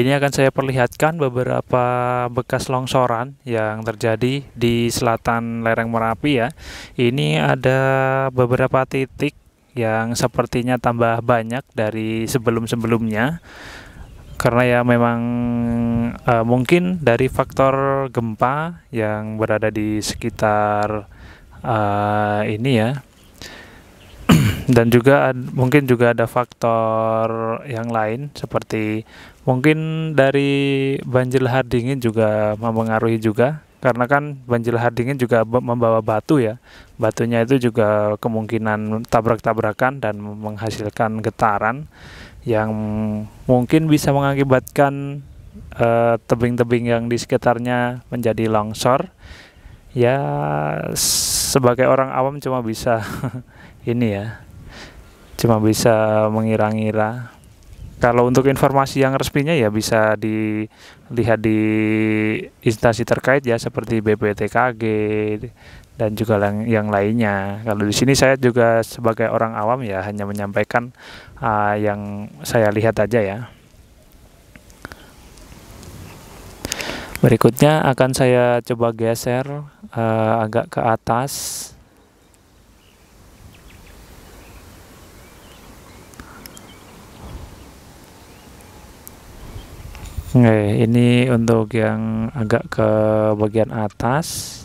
Ini akan saya perlihatkan beberapa bekas longsoran yang terjadi di selatan lereng Merapi ya. Ini ada beberapa titik yang sepertinya tambah banyak dari sebelum-sebelumnya. Karena ya memang e, mungkin dari faktor gempa yang berada di sekitar e, ini ya dan juga mungkin juga ada faktor yang lain seperti mungkin dari banjir lahar dingin juga mempengaruhi juga karena kan banjir lahar dingin juga membawa batu ya batunya itu juga kemungkinan tabrak-tabrakan dan menghasilkan getaran yang mungkin bisa mengakibatkan tebing eh, tebing-tebing yang di sekitarnya menjadi longsor ya sebagai orang awam cuma bisa ini ya cuma bisa mengira-ngira kalau untuk informasi yang resminya ya bisa dilihat di instansi terkait ya seperti BPTKG dan juga yang, yang lainnya. Kalau di sini saya juga sebagai orang awam ya hanya menyampaikan uh, yang saya lihat aja ya. Berikutnya akan saya coba geser uh, agak ke atas Oke, ini untuk yang agak ke bagian atas.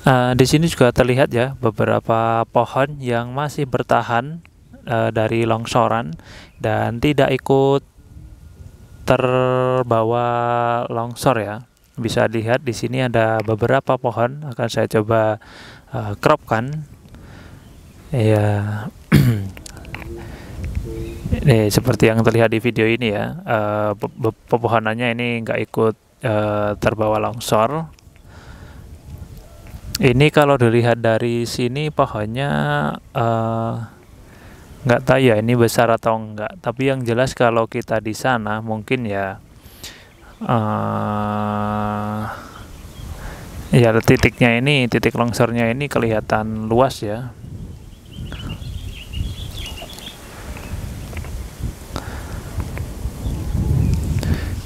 Uh, di sini juga terlihat ya beberapa pohon yang masih bertahan uh, dari longsoran dan tidak ikut terbawa longsor ya. Bisa dilihat di sini ada beberapa pohon akan saya coba uh, cropkan. Ya, ini eh, seperti yang terlihat di video ini ya, uh, eh, pepohonannya ini nggak ikut uh, terbawa longsor. Ini kalau dilihat dari sini pohonnya uh, nggak tahu ya ini besar atau enggak. Tapi yang jelas kalau kita di sana mungkin ya uh, ya titiknya ini titik longsornya ini kelihatan luas ya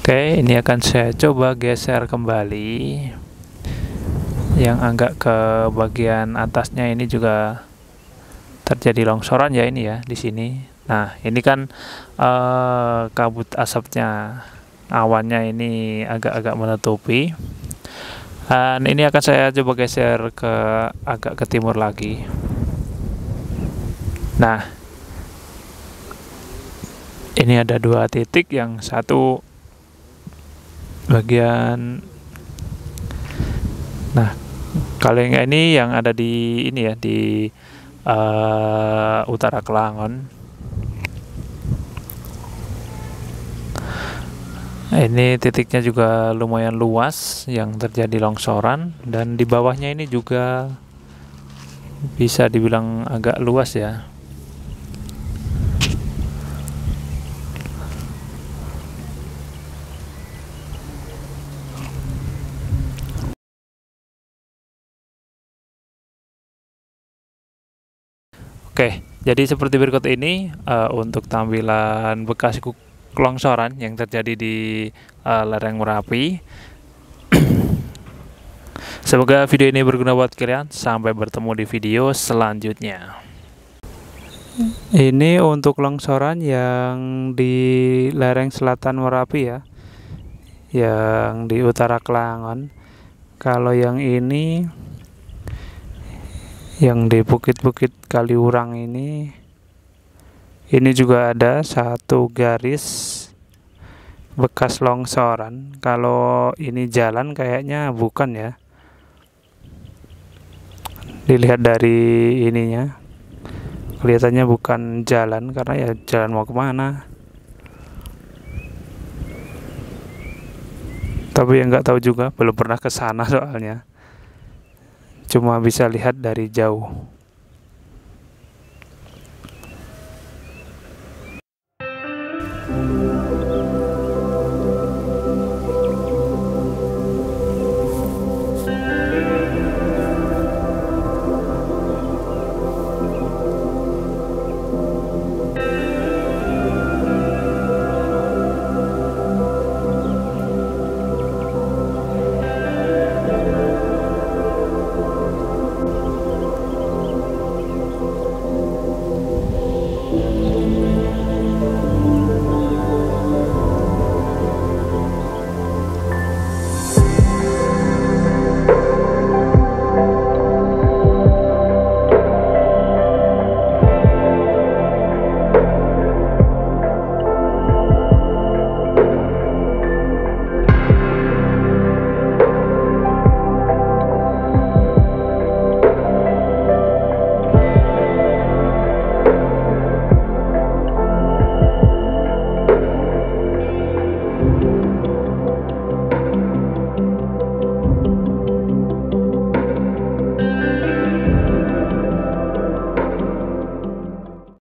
Oke, ini akan saya coba geser kembali yang agak ke bagian atasnya ini juga terjadi longsoran ya ini ya di sini. Nah, ini kan uh, kabut asapnya awannya ini agak-agak menutupi. Dan ini akan saya coba geser ke agak ke timur lagi. Nah, ini ada dua titik yang satu bagian nah kaleng ini yang ada di ini ya di uh, utara Kelangon ini titiknya juga lumayan luas yang terjadi longsoran dan di bawahnya ini juga bisa dibilang agak luas ya Oke, jadi seperti berikut ini uh, untuk tampilan bekas longsoran yang terjadi di uh, lereng Merapi. Semoga video ini berguna buat kalian. Sampai bertemu di video selanjutnya. Ini untuk longsoran yang di lereng selatan Merapi ya. Yang di utara Kelangan. Kalau yang ini yang di bukit-bukit Kaliurang ini ini juga ada satu garis bekas longsoran kalau ini jalan kayaknya bukan ya dilihat dari ininya kelihatannya bukan jalan karena ya jalan mau kemana tapi yang nggak tahu juga belum pernah ke sana soalnya cuma bisa lihat dari jauh.